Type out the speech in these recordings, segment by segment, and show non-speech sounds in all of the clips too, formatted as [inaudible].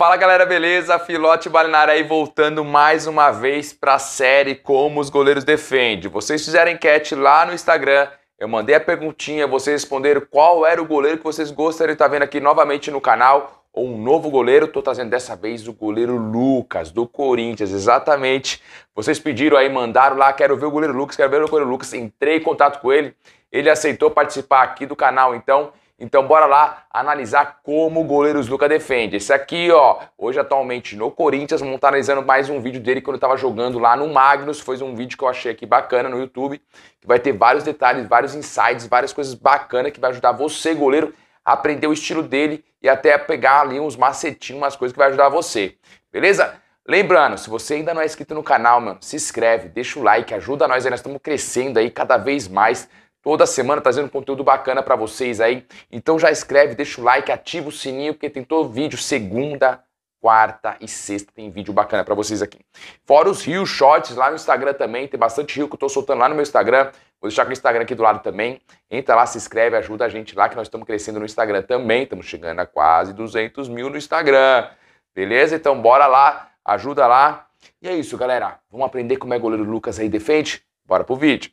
Fala galera, beleza? Filote aí voltando mais uma vez para a série Como os Goleiros Defendem. Vocês fizeram enquete lá no Instagram, eu mandei a perguntinha, vocês responderam qual era o goleiro que vocês gostariam de estar tá vendo aqui novamente no canal, ou um novo goleiro, estou trazendo dessa vez o goleiro Lucas, do Corinthians, exatamente. Vocês pediram aí, mandaram lá, quero ver o goleiro Lucas, quero ver o goleiro Lucas, entrei em contato com ele, ele aceitou participar aqui do canal, então então bora lá analisar como o goleiro Luca defende. Esse aqui, ó, hoje atualmente no Corinthians, vamos estar analisando mais um vídeo dele quando eu estava jogando lá no Magnus. Foi um vídeo que eu achei aqui bacana no YouTube, que vai ter vários detalhes, vários insights, várias coisas bacanas que vai ajudar você, goleiro, a aprender o estilo dele e até pegar ali uns macetinhos, umas coisas que vai ajudar você. Beleza? Lembrando, se você ainda não é inscrito no canal, mano, se inscreve, deixa o like, ajuda nós aí, nós estamos crescendo aí cada vez mais. Toda semana trazendo conteúdo bacana para vocês aí. Então já escreve, deixa o like, ativa o sininho, porque tem todo vídeo segunda, quarta e sexta tem vídeo bacana para vocês aqui. Fora os rios shorts lá no Instagram também, tem bastante rio que eu tô soltando lá no meu Instagram. Vou deixar o Instagram aqui do lado também. Entra lá, se inscreve, ajuda a gente lá que nós estamos crescendo no Instagram também. Estamos chegando a quase 200 mil no Instagram. Beleza? Então bora lá, ajuda lá. E é isso, galera. Vamos aprender como é goleiro Lucas aí defende? Bora pro vídeo.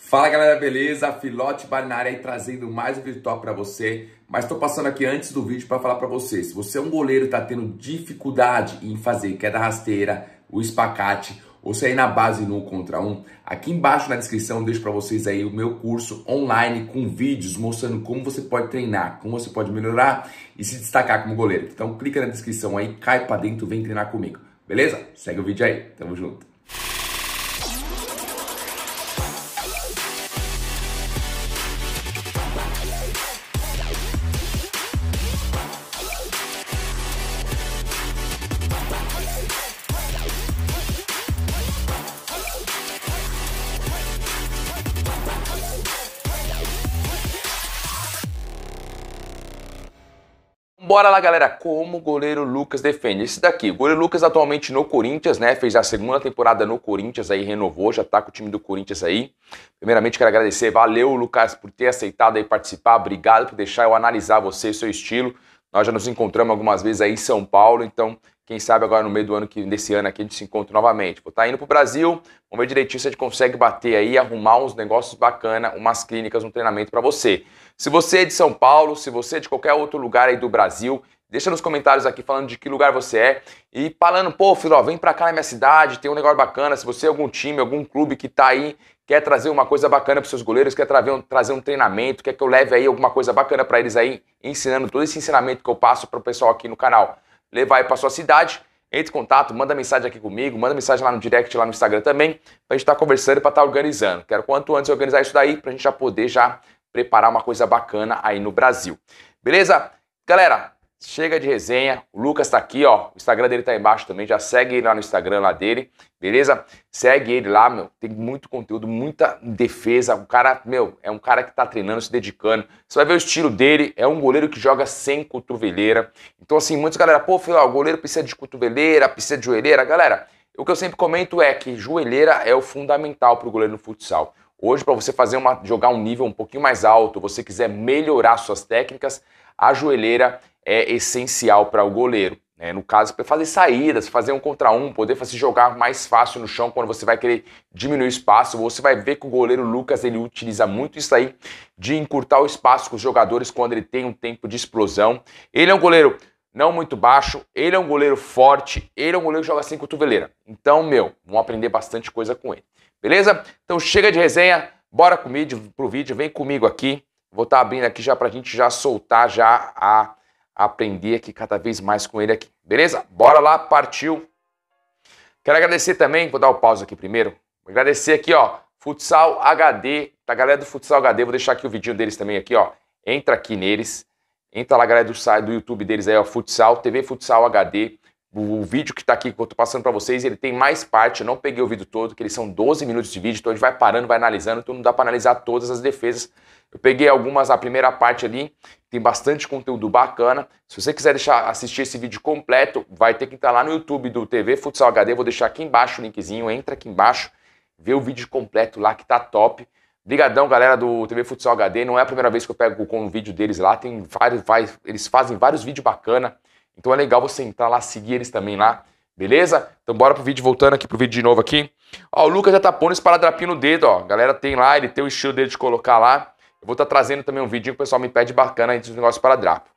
Fala galera, beleza? Filote Barinari aí trazendo mais um vídeo top para você. Mas estou passando aqui antes do vídeo para falar para você. Se você é um goleiro e tá tendo dificuldade em fazer queda rasteira, o espacate, ou se aí é na base no contra um, aqui embaixo na descrição eu deixo para vocês aí o meu curso online com vídeos mostrando como você pode treinar, como você pode melhorar e se destacar como goleiro. Então clica na descrição aí, cai para dentro, vem treinar comigo. Beleza? Segue o vídeo aí. Tamo junto. Bora lá, galera, como o goleiro Lucas defende. Esse daqui, o goleiro Lucas atualmente no Corinthians, né? Fez a segunda temporada no Corinthians aí, renovou, já tá com o time do Corinthians aí. Primeiramente, quero agradecer, valeu, Lucas, por ter aceitado aí participar. Obrigado por deixar eu analisar você e seu estilo. Nós já nos encontramos algumas vezes aí em São Paulo, então quem sabe agora no meio do ano, que, desse ano aqui, a gente se encontra novamente. Vou estar tá indo para o Brasil, vamos ver direitinho se a gente consegue bater aí, arrumar uns negócios bacana, umas clínicas, um treinamento para você. Se você é de São Paulo, se você é de qualquer outro lugar aí do Brasil, Deixa nos comentários aqui falando de que lugar você é e falando, pô, Filó, vem para cá na minha cidade, tem um negócio bacana. Se você é algum time, algum clube que tá aí, quer trazer uma coisa bacana para seus goleiros, quer trazer um, trazer um treinamento, quer que eu leve aí alguma coisa bacana para eles aí, ensinando todo esse ensinamento que eu passo pro pessoal aqui no canal levar aí para sua cidade, entre em contato, manda mensagem aqui comigo, manda mensagem lá no direct, lá no Instagram também, para a gente estar tá conversando e para estar tá organizando. Quero quanto antes organizar isso daí, para a gente já poder já preparar uma coisa bacana aí no Brasil. Beleza? Galera, Chega de resenha. O Lucas tá aqui, ó. O Instagram dele tá aí embaixo também. Já segue ele lá no Instagram lá dele, beleza? Segue ele lá, meu. Tem muito conteúdo, muita defesa. O cara, meu, é um cara que tá treinando, se dedicando. Você vai ver o estilo dele. É um goleiro que joga sem cotoveleira. Então, assim, muitos galera, pô, filho, ó, o goleiro precisa de cotoveleira, precisa de joelheira. Galera, o que eu sempre comento é que joelheira é o fundamental pro goleiro no futsal. Hoje, para você fazer uma, jogar um nível um pouquinho mais alto, você quiser melhorar suas técnicas, a joelheira é essencial para o goleiro. Né? No caso, para fazer saídas, fazer um contra um, poder se jogar mais fácil no chão quando você vai querer diminuir o espaço. Você vai ver que o goleiro Lucas ele utiliza muito isso aí de encurtar o espaço com os jogadores quando ele tem um tempo de explosão. Ele é um goleiro não muito baixo, ele é um goleiro forte, ele é um goleiro que joga sem cotoveleira. Então, meu, vamos aprender bastante coisa com ele. Beleza? Então chega de resenha, bora comigo pro vídeo, vem comigo aqui Vou estar tá abrindo aqui já para a gente já soltar, já a aprender aqui cada vez mais com ele aqui. Beleza? Bora lá, partiu. Quero agradecer também, vou dar o um pause aqui primeiro. Agradecer aqui, ó, Futsal HD, da galera do Futsal HD, vou deixar aqui o vidinho deles também aqui, ó. Entra aqui neles. Entra lá, galera do site do YouTube deles aí, ó, Futsal, TV Futsal HD o vídeo que está aqui, que eu estou passando para vocês, ele tem mais parte, eu não peguei o vídeo todo, que eles são 12 minutos de vídeo, então a gente vai parando, vai analisando, então não dá para analisar todas as defesas. Eu peguei algumas, a primeira parte ali, tem bastante conteúdo bacana. Se você quiser deixar, assistir esse vídeo completo, vai ter que entrar lá no YouTube do TV Futsal HD, vou deixar aqui embaixo o linkzinho, entra aqui embaixo, vê o vídeo completo lá que tá top. Obrigadão, galera do TV Futsal HD. Não é a primeira vez que eu pego com o vídeo deles lá. Tem vários, vários eles fazem vários vídeos bacana. Então é legal você entrar lá, seguir eles também lá, beleza? Então bora pro vídeo, voltando aqui pro vídeo de novo aqui. Ó, o Lucas já tá pondo esse paradrapinho no dedo, ó. A galera tem lá, ele tem o estilo dele de colocar lá. Eu vou estar tá trazendo também um vídeo que o pessoal me pede bacana aí dos negócios para drapo.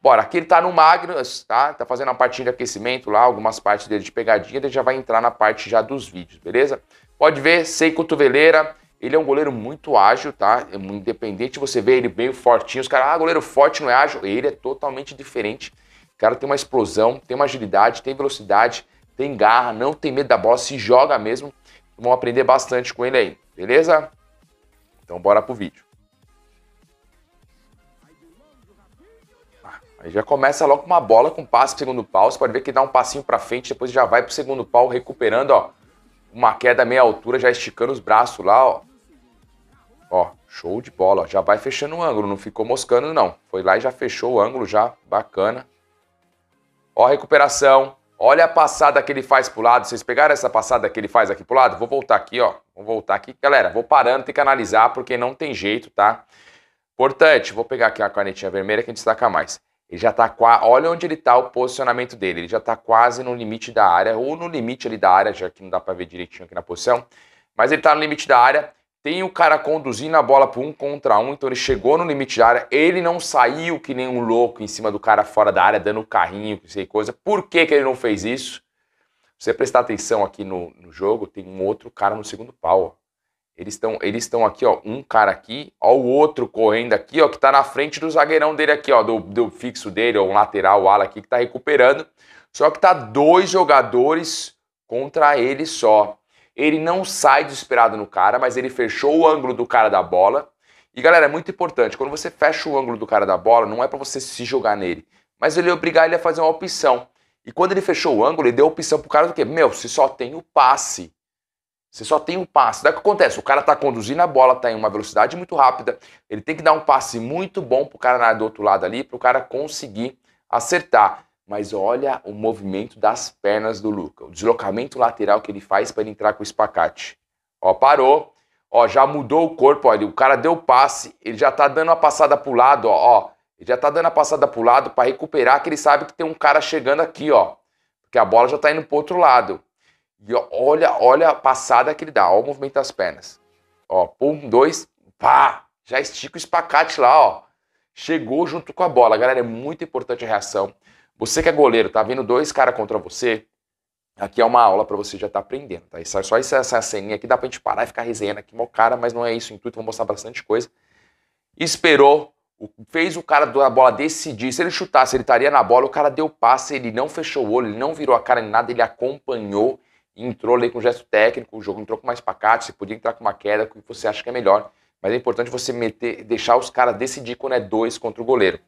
Bora, aqui ele tá no Magnus, tá? Tá fazendo a partinha de aquecimento lá, algumas partes dele de pegadinha, ele já vai entrar na parte já dos vídeos, beleza? Pode ver, sem cotoveleira, ele é um goleiro muito ágil, tá? É independente, você vê ele bem fortinho, os caras, ah, goleiro forte não é ágil, ele é totalmente diferente o cara tem uma explosão, tem uma agilidade, tem velocidade, tem garra, não tem medo da bola, se joga mesmo. Vamos aprender bastante com ele aí, beleza? Então bora pro vídeo. Ah, aí já começa logo com uma bola com passe pro segundo pau. Você pode ver que dá um passinho para frente, depois já vai pro segundo pau recuperando, ó. Uma queda meia altura, já esticando os braços lá, ó. Ó, show de bola. Ó. Já vai fechando o ângulo, não ficou moscando não. Foi lá e já fechou o ângulo já, bacana. Ó a recuperação. Olha a passada que ele faz pro lado. Vocês pegaram essa passada que ele faz aqui pro lado? Vou voltar aqui, ó. Vou voltar aqui. Galera, vou parando, tem que analisar, porque não tem jeito, tá? Importante, vou pegar aqui a canetinha vermelha que a gente destaca mais. Ele já tá quase. Olha onde ele tá o posicionamento dele. Ele já tá quase no limite da área, ou no limite ali da área, já que não dá para ver direitinho aqui na posição. Mas ele tá no limite da área. Tem o cara conduzindo a bola para um contra um, então ele chegou no limite de área, ele não saiu que nem um louco em cima do cara fora da área, dando carrinho, sei coisa. Por que, que ele não fez isso? Se você prestar atenção aqui no, no jogo, tem um outro cara no segundo pau. Ó. Eles estão eles estão aqui, ó, um cara aqui, ó o outro correndo aqui, ó, que tá na frente do zagueirão dele aqui, ó, do, do fixo dele, ou um lateral, o ala aqui que tá recuperando. Só que tá dois jogadores contra ele só. Ele não sai desesperado no cara, mas ele fechou o ângulo do cara da bola. E galera, é muito importante, quando você fecha o ângulo do cara da bola, não é para você se jogar nele, mas ele obrigar ele a fazer uma opção. E quando ele fechou o ângulo, ele deu opção pro cara do quê? Meu, você só tem o passe. Você só tem o passe. Daí o que acontece? O cara tá conduzindo a bola, tá em uma velocidade muito rápida. Ele tem que dar um passe muito bom pro cara do outro lado ali, pro cara conseguir acertar mas olha o movimento das pernas do Luca, o deslocamento lateral que ele faz para entrar com o espacate. Ó, parou, ó, já mudou o corpo, Olha, o cara deu o passe, ele já tá dando a passada pro lado, ó, ó ele já tá dando a passada pro lado para recuperar que ele sabe que tem um cara chegando aqui, ó, porque a bola já tá indo pro outro lado. E ó, olha, olha a passada que ele dá, ó, o movimento das pernas. Ó, um, dois, pá, já estica o espacate lá, ó. Chegou junto com a bola, galera, é muito importante a reação. Você que é goleiro, tá vindo dois caras contra você, aqui é uma aula para você já estar tá aprendendo, tá? Isso, é só essa, essa ceninha aqui dá pra gente parar e ficar resenhando aqui, mal cara, mas não é isso o intuito, vou mostrar bastante coisa. Esperou, fez o cara da bola decidir. Se ele chutasse, ele estaria na bola, o cara deu passe, ele não fechou o olho, ele não virou a cara em nada, ele acompanhou, entrou ali com gesto técnico, o jogo entrou com mais pacate, você podia entrar com uma queda, o que você acha que é melhor. Mas é importante você meter, deixar os caras decidir quando é dois contra o goleiro.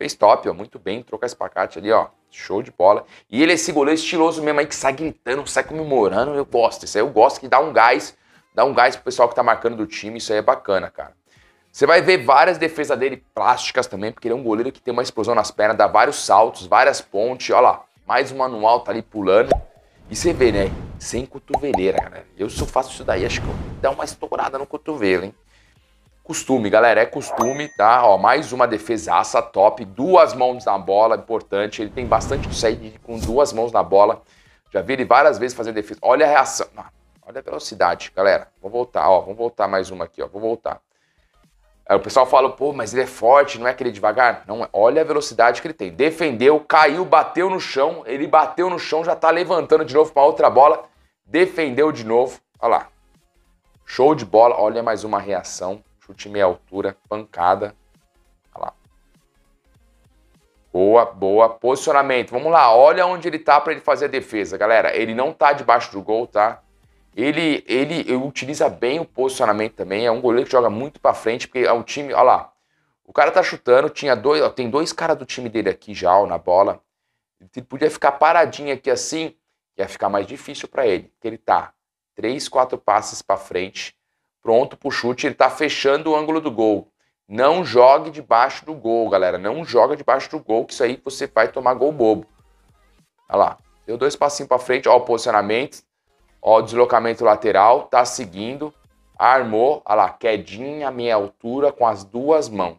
Fez top, ó, muito bem, trocou esse pacote ali, ó, show de bola. E ele é esse goleiro estiloso mesmo aí que sai gritando, sai comemorando, eu gosto. Isso aí eu gosto que dá um gás, dá um gás pro pessoal que tá marcando do time, isso aí é bacana, cara. Você vai ver várias defesas dele plásticas também, porque ele é um goleiro que tem uma explosão nas pernas, dá vários saltos, várias pontes, olha lá, mais um manual tá ali pulando. E você vê, né? Sem cotoveleira, galera. Eu se eu faço isso daí, acho que eu dá uma estourada no cotovelo, hein? Costume, galera, é costume, tá? Ó, mais uma defesaça top, duas mãos na bola, importante. Ele tem bastante upside com duas mãos na bola. Já vi ele várias vezes fazer defesa. Olha a reação. Ah, olha a velocidade, galera. Vou voltar, ó. Vamos voltar mais uma aqui, ó. Vou voltar. Aí o pessoal fala, pô, mas ele é forte, não é aquele é devagar? Não, é. olha a velocidade que ele tem. Defendeu, caiu, bateu no chão. Ele bateu no chão, já tá levantando de novo para outra bola. Defendeu de novo. Olha lá. Show de bola. Olha mais uma reação chute meia é altura, pancada. Olha tá lá. Boa, boa. Posicionamento. Vamos lá. Olha onde ele tá para ele fazer a defesa, galera. Ele não tá debaixo do gol, tá? Ele, ele, ele utiliza bem o posicionamento também. É um goleiro que joga muito para frente, porque é um time. Olha lá. O cara tá chutando, tinha dois, ó, tem dois caras do time dele aqui já ó, na bola. Ele podia ficar paradinho aqui assim, ia ficar mais difícil para ele. Porque ele tá três, quatro passes para frente pronto pro chute, ele tá fechando o ângulo do gol. Não jogue debaixo do gol, galera. Não joga debaixo do gol, que isso aí você vai tomar gol bobo. Olha lá. Deu dois passinhos para frente, Olha o posicionamento, Olha o deslocamento lateral, tá seguindo, armou, olha lá, quedinha, meia altura, com as duas mãos.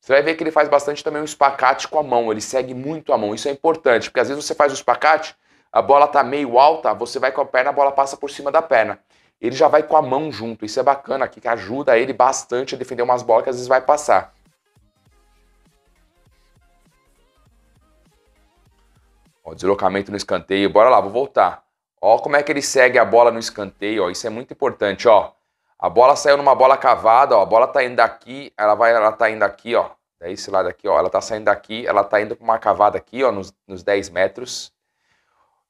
Você vai ver que ele faz bastante também um espacate com a mão, ele segue muito a mão, isso é importante, porque às vezes você faz o espacate, a bola tá meio alta, você vai com a perna, a bola passa por cima da perna ele já vai com a mão junto. Isso é bacana aqui, que ajuda ele bastante a defender umas bolas que às vezes vai passar. Ó, deslocamento no escanteio. Bora lá, vou voltar. Ó como é que ele segue a bola no escanteio, ó. Isso é muito importante, ó. A bola saiu numa bola cavada, ó. A bola tá indo daqui, ela vai, ela tá indo aqui, ó. Daí esse lado aqui, ó. Ela tá saindo daqui, ela tá indo pra uma cavada aqui, ó, nos, nos 10 metros.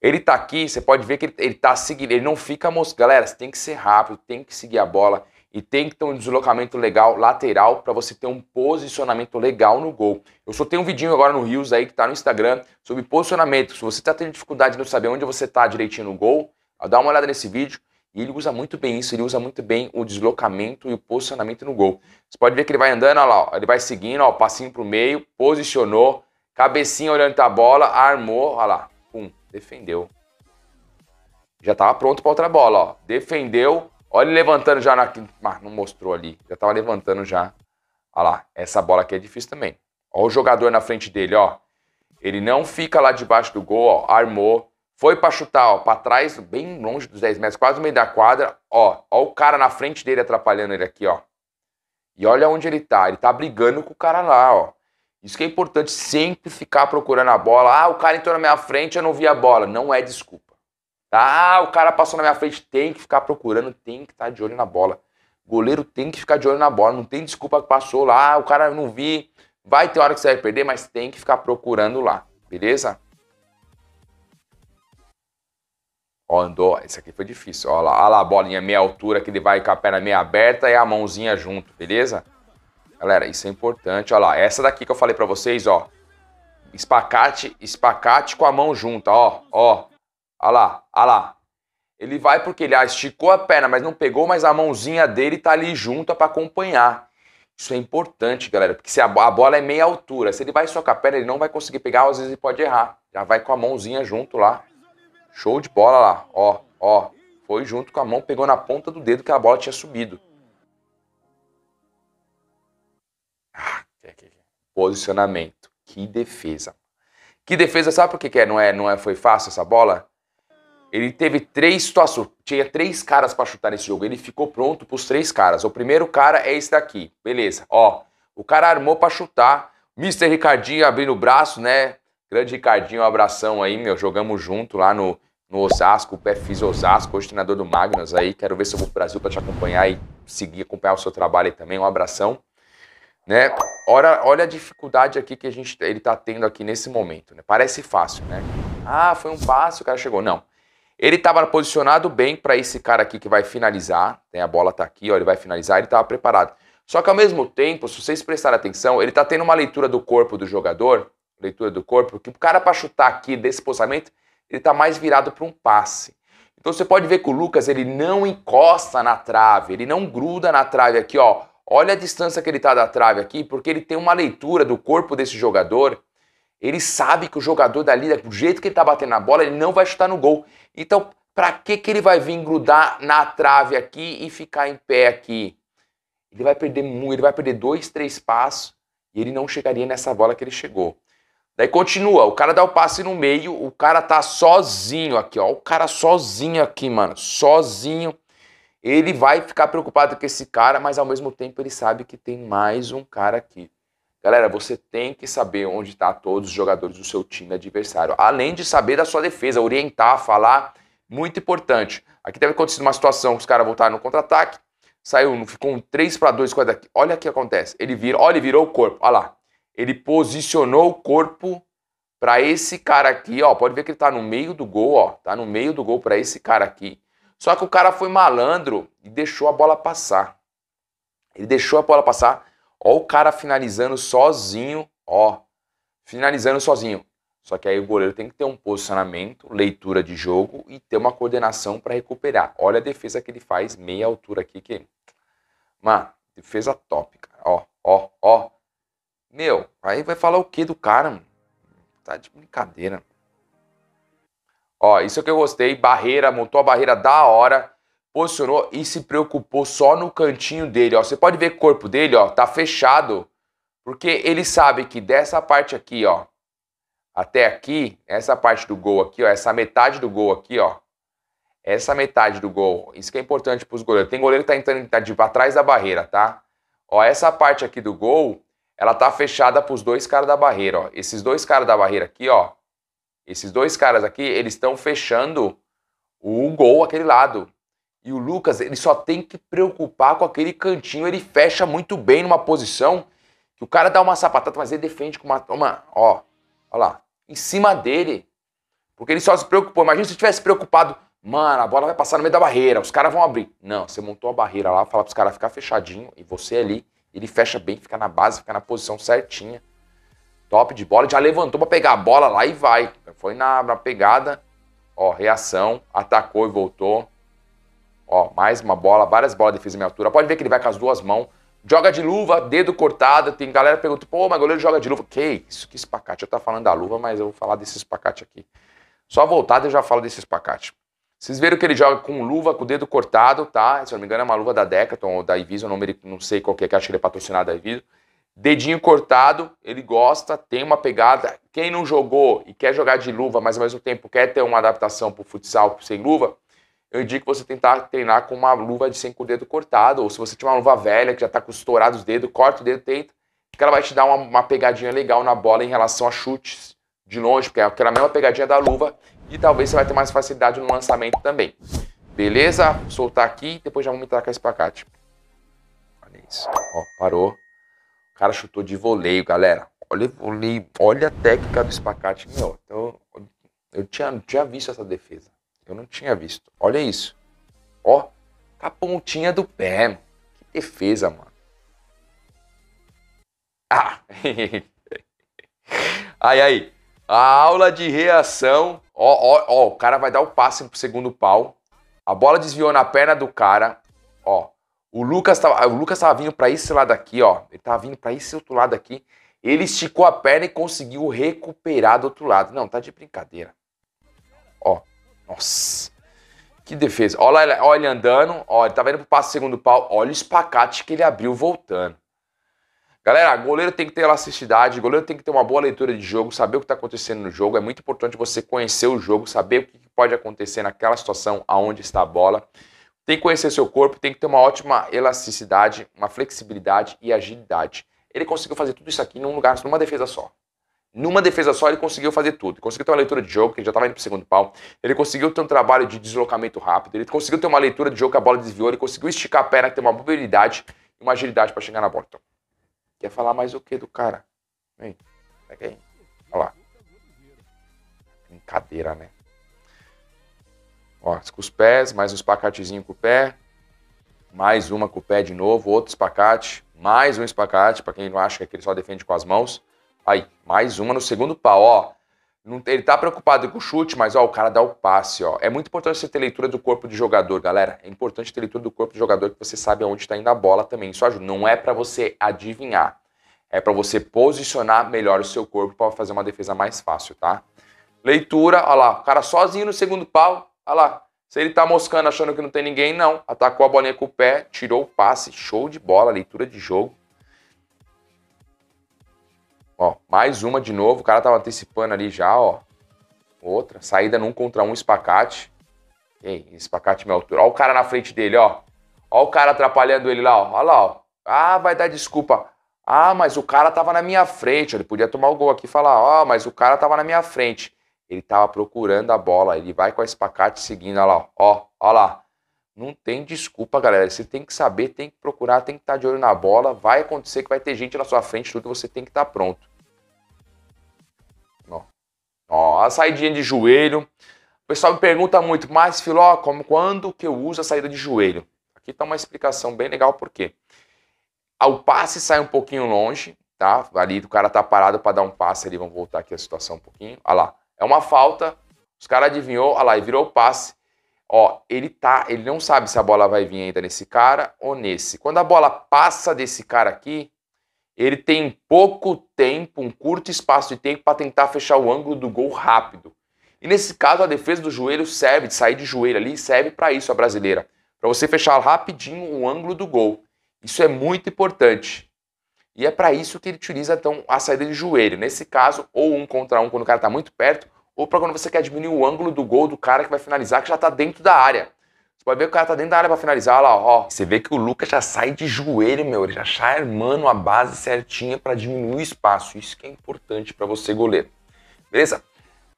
Ele tá aqui, você pode ver que ele, ele tá seguindo, ele não fica mostrando. Galera, você tem que ser rápido, tem que seguir a bola e tem que ter um deslocamento legal lateral para você ter um posicionamento legal no gol. Eu só tenho um vidinho agora no Rios aí que tá no Instagram sobre posicionamento. Se você tá tendo dificuldade de não saber onde você tá direitinho no gol, dá uma olhada nesse vídeo. E ele usa muito bem isso, ele usa muito bem o deslocamento e o posicionamento no gol. Você pode ver que ele vai andando, olha lá, ó, ele vai seguindo, ó, passinho pro meio, posicionou, cabecinha olhando pra bola, armou, olha lá defendeu. Já estava pronto para outra bola, ó. Defendeu. Olha ele levantando já na. Ah, não mostrou ali. Já estava levantando já. Olha lá. Essa bola aqui é difícil também. Olha o jogador na frente dele, ó. Ele não fica lá debaixo do gol, ó. Armou. Foi para chutar, ó. Para trás, bem longe dos 10 metros, quase no meio da quadra. Ó. Ó o cara na frente dele atrapalhando ele aqui, ó. E olha onde ele tá. Ele tá brigando com o cara lá, ó. Isso que é importante, sempre ficar procurando a bola. Ah, o cara entrou na minha frente, eu não vi a bola. Não é desculpa. Tá? Ah, o cara passou na minha frente, tem que ficar procurando, tem que estar tá de olho na bola. Goleiro tem que ficar de olho na bola, não tem desculpa que passou lá, ah, o cara eu não vi. Vai ter hora que você vai perder, mas tem que ficar procurando lá, beleza? Ó, andou, esse aqui foi difícil. Ó lá, ó lá a bolinha meia altura que ele vai com a perna meia aberta e a mãozinha junto, beleza? Galera, isso é importante. Olha lá, essa daqui que eu falei para vocês, ó. Espacate, espacate com a mão junta, ó, ó. Olha lá, olha lá. Ele vai porque ele ah, esticou a perna, mas não pegou, mas a mãozinha dele tá ali junta para acompanhar. Isso é importante, galera, porque se a, a, bola é meia altura, se ele vai só com a perna, ele não vai conseguir pegar, às vezes ele pode errar. Já vai com a mãozinha junto lá. Show de bola lá, ó, ó. Foi junto com a mão, pegou na ponta do dedo que a bola tinha subido. Posicionamento. Que defesa. Que defesa, sabe por que, que é? Não, é? não é? Foi fácil essa bola? Ele teve três situações. Tinha três caras para chutar nesse jogo. Ele ficou pronto pros três caras. O primeiro cara é esse daqui. Beleza. Ó, o cara armou para chutar. Mr. Ricardinho abrindo o braço, né? Grande Ricardinho, um abração aí, meu. Jogamos junto lá no, no Osasco, o Perfis Osasco, hoje treinador do Magnus aí. Quero ver se eu vou pro Brasil para te acompanhar e seguir acompanhar o seu trabalho aí também. Um abração né? Olha, olha a dificuldade aqui que a gente, ele está tendo aqui nesse momento. Né? Parece fácil, né? Ah, foi um passe, o cara chegou. Não. Ele estava posicionado bem para esse cara aqui que vai finalizar. Né? A bola está aqui, ó, ele vai finalizar, ele estava preparado. Só que ao mesmo tempo, se vocês prestarem atenção, ele está tendo uma leitura do corpo do jogador, leitura do corpo, que o cara para chutar aqui desse posicionamento, ele está mais virado para um passe. Então você pode ver que o Lucas ele não encosta na trave, ele não gruda na trave aqui, ó Olha a distância que ele está da trave aqui, porque ele tem uma leitura do corpo desse jogador. Ele sabe que o jogador dali, do jeito que ele está batendo a bola, ele não vai chutar no gol. Então, para que, que ele vai vir grudar na trave aqui e ficar em pé aqui? Ele vai perder muito, ele vai perder dois, três passos e ele não chegaria nessa bola que ele chegou. Daí continua, o cara dá o passe no meio, o cara tá sozinho aqui, ó. O cara sozinho aqui, mano. Sozinho ele vai ficar preocupado com esse cara, mas ao mesmo tempo ele sabe que tem mais um cara aqui. Galera, você tem que saber onde está todos os jogadores do seu time adversário, além de saber da sua defesa, orientar, falar, muito importante. Aqui deve acontecer uma situação que os caras voltaram no contra-ataque, saiu, ficou um 3 para 2 com daqui. Olha o que acontece. Ele vira, olha, ele virou o corpo. Olha lá. Ele posicionou o corpo para esse cara aqui, ó. Pode ver que ele tá no meio do gol, ó. Tá no meio do gol para esse cara aqui. Só que o cara foi malandro e deixou a bola passar. Ele deixou a bola passar. Ó, o cara finalizando sozinho, ó. Finalizando sozinho. Só que aí o goleiro tem que ter um posicionamento, leitura de jogo e ter uma coordenação para recuperar. Olha a defesa que ele faz, meia altura aqui que. Mano, defesa top, cara. Ó, ó, ó. Meu, aí vai falar o que do cara, mano? Tá de brincadeira. Ó, isso é que eu gostei. Barreira, montou a barreira da hora, posicionou e se preocupou só no cantinho dele. Ó, você pode ver que o corpo dele, ó, tá fechado, porque ele sabe que dessa parte aqui, ó, até aqui, essa parte do gol aqui, ó, essa metade do gol aqui, ó, essa metade do gol, isso que é importante para os goleiros. Tem goleiro que tá entrando tá de, atrás da barreira, tá? Ó, essa parte aqui do gol, ela tá fechada para os dois caras da barreira, ó. Esses dois caras da barreira aqui, ó, esses dois caras aqui, eles estão fechando o gol aquele lado. E o Lucas, ele só tem que preocupar com aquele cantinho. Ele fecha muito bem numa posição que o cara dá uma sapatada, mas ele defende com uma. Toma, ó, Olha lá. Em cima dele. Porque ele só se preocupou. Imagina se tivesse preocupado. Mano, a bola vai passar no meio da barreira, os caras vão abrir. Não, você montou a barreira lá, fala pros caras ficar fechadinho e você ali, ele fecha bem, fica na base, fica na posição certinha top de bola, já levantou para pegar a bola lá e vai. Foi na, na pegada, ó, reação, atacou e voltou. Ó, mais uma bola, várias bolas de defesa minha altura. Pode ver que ele vai com as duas mãos. Joga de luva, dedo cortado. Tem galera perguntando: pô, mas goleiro joga de luva. Que isso, que espacate. Eu tava falando da luva, mas eu vou falar desse espacate aqui. Só voltado eu já falo desse espacate. Vocês viram que ele joga com luva, com o dedo cortado, tá? Se eu não me engano, é uma luva da Decathlon ou da Iviso, não, não sei qual que é, acho que ele é patrocinado da Iviso. Dedinho cortado, ele gosta, tem uma pegada. Quem não jogou e quer jogar de luva, mas ao mesmo tempo quer ter uma adaptação para o futsal sem luva, eu indico você tentar treinar com uma luva de sem com o dedo cortado. Ou se você tiver uma luva velha que já está com estourado os dedos, corta o dedo, tenta. Que ela vai te dar uma, uma pegadinha legal na bola em relação a chutes de longe, porque é aquela mesma pegadinha da luva e talvez você vai ter mais facilidade no lançamento também. Beleza? Vou soltar aqui e depois já vamos entrar com esse pacote. Tipo. Olha isso. Ó, parou cara chutou de voleio, galera. Olha voleio, olha a técnica do espacate. Meu, eu então, eu tinha, tinha visto essa defesa. Eu não tinha visto. Olha isso. Ó, com a pontinha do pé. Que defesa, mano. Ah! aí, [laughs] aí. A aula de reação. Ó, ó, ó. O cara vai dar o passe pro segundo pau. A bola desviou na perna do cara. Ó. O Lucas tava, o Lucas tava vindo para esse lado aqui, ó. Ele tava vindo para esse outro lado aqui. Ele esticou a perna e conseguiu recuperar do outro lado. Não, tá de brincadeira. Ó. Nossa. Que defesa. Olha ele, olha ele andando. Ó, ele tava indo pro passo segundo pau. Olha o espacate que ele abriu voltando. Galera, goleiro tem que ter elasticidade, goleiro tem que ter uma boa leitura de jogo, saber o que está acontecendo no jogo. É muito importante você conhecer o jogo, saber o que pode acontecer naquela situação, aonde está a bola. Tem que conhecer seu corpo, tem que ter uma ótima elasticidade, uma flexibilidade e agilidade. Ele conseguiu fazer tudo isso aqui num lugar, numa defesa só. Numa defesa só, ele conseguiu fazer tudo. Ele conseguiu ter uma leitura de jogo, que ele já estava indo para o segundo pau. Ele conseguiu ter um trabalho de deslocamento rápido. Ele conseguiu ter uma leitura de jogo que a bola desviou. Ele conseguiu esticar a perna, ter uma mobilidade e uma agilidade para chegar na bola. Então, quer falar mais o que do cara? Vem, pega aí. Olha lá. Brincadeira, né? Ó, com os pés, mais um espacatezinho com o pé, mais uma com o pé de novo, outro espacate, mais um espacate, para quem não acha que, ele só defende com as mãos. Aí, mais uma no segundo pau, ó. Não, ele tá preocupado com o chute, mas ó, o cara dá o passe, ó. É muito importante você ter leitura do corpo do jogador, galera. É importante ter leitura do corpo do jogador que você sabe aonde está indo a bola também. Isso ajuda. Não é para você adivinhar. É para você posicionar melhor o seu corpo para fazer uma defesa mais fácil, tá? Leitura, ó lá, o cara sozinho no segundo pau, Olha lá. Se ele tá moscando achando que não tem ninguém, não. Atacou a bolinha com o pé, tirou o passe. Show de bola, leitura de jogo. Ó, mais uma de novo. O cara tava antecipando ali já, ó. Outra. Saída num contra um, espacate. Ei, espacate minha altura. Ó o cara na frente dele, ó. Ó o cara atrapalhando ele lá, ó. Olha lá, ó. Ah, vai dar desculpa. Ah, mas o cara tava na minha frente. Ele podia tomar o gol aqui e falar, ó, mas o cara tava na minha frente. Ele estava procurando a bola, ele vai com a espacate seguindo, olha lá, ó, ó lá. Não tem desculpa, galera. Você tem que saber, tem que procurar, tem que estar tá de olho na bola. Vai acontecer que vai ter gente na sua frente, tudo, você tem que estar tá pronto. Ó, ó a saidinha de joelho. O pessoal me pergunta muito, mas Filó, como, quando que eu uso a saída de joelho? Aqui está uma explicação bem legal por quê. Ah, o passe sai um pouquinho longe, tá? Ali o cara tá parado para dar um passe ali, vamos voltar aqui a situação um pouquinho. Olha lá. É uma falta. Os caras adivinhou, olha lá, e virou passe. Ó, ele tá, ele não sabe se a bola vai vir ainda nesse cara ou nesse. Quando a bola passa desse cara aqui, ele tem pouco tempo, um curto espaço de tempo para tentar fechar o ângulo do gol rápido. E nesse caso, a defesa do joelho serve, de sair de joelho ali, serve para isso a brasileira, para você fechar rapidinho o ângulo do gol. Isso é muito importante. E é para isso que ele utiliza então a saída de joelho. Nesse caso, ou um contra um quando o cara está muito perto, ou para quando você quer diminuir o ângulo do gol do cara que vai finalizar, que já está dentro da área. Você pode ver que o cara tá dentro da área para finalizar, olha lá, ó. Você vê que o Lucas já sai de joelho, meu, ele já sai armando a base certinha para diminuir o espaço. Isso que é importante para você goleiro. Beleza?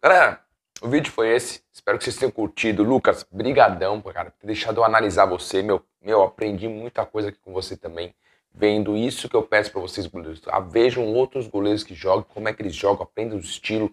Galera, o vídeo foi esse. Espero que vocês tenham curtido. Lucas, brigadão, cara, por ter deixado eu analisar você, meu. Meu, aprendi muita coisa aqui com você também vendo isso que eu peço para vocês, goleiros. Tá? vejam outros goleiros que jogam, como é que eles jogam, aprendam o estilo,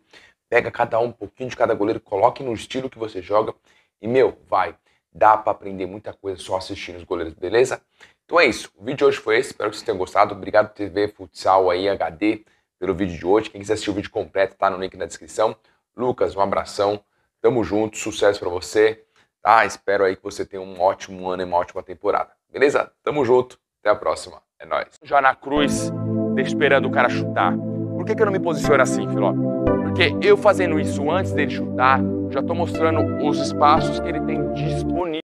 pega cada um, um pouquinho de cada goleiro, coloque no estilo que você joga e, meu, vai. Dá para aprender muita coisa só assistindo os goleiros, beleza? Então é isso. O vídeo de hoje foi esse. Espero que vocês tenham gostado. Obrigado TV Futsal aí, HD, pelo vídeo de hoje. Quem quiser assistir o vídeo completo, tá no link na descrição. Lucas, um abração. Tamo junto. Sucesso para você. Tá? Espero aí que você tenha um ótimo ano e uma ótima temporada. Beleza? Tamo junto. Até a próxima. É nóis. Já na cruz, esperando o cara chutar. Por que, que eu não me posiciono assim, Filó? Porque eu fazendo isso antes dele chutar, já estou mostrando os espaços que ele tem disponível.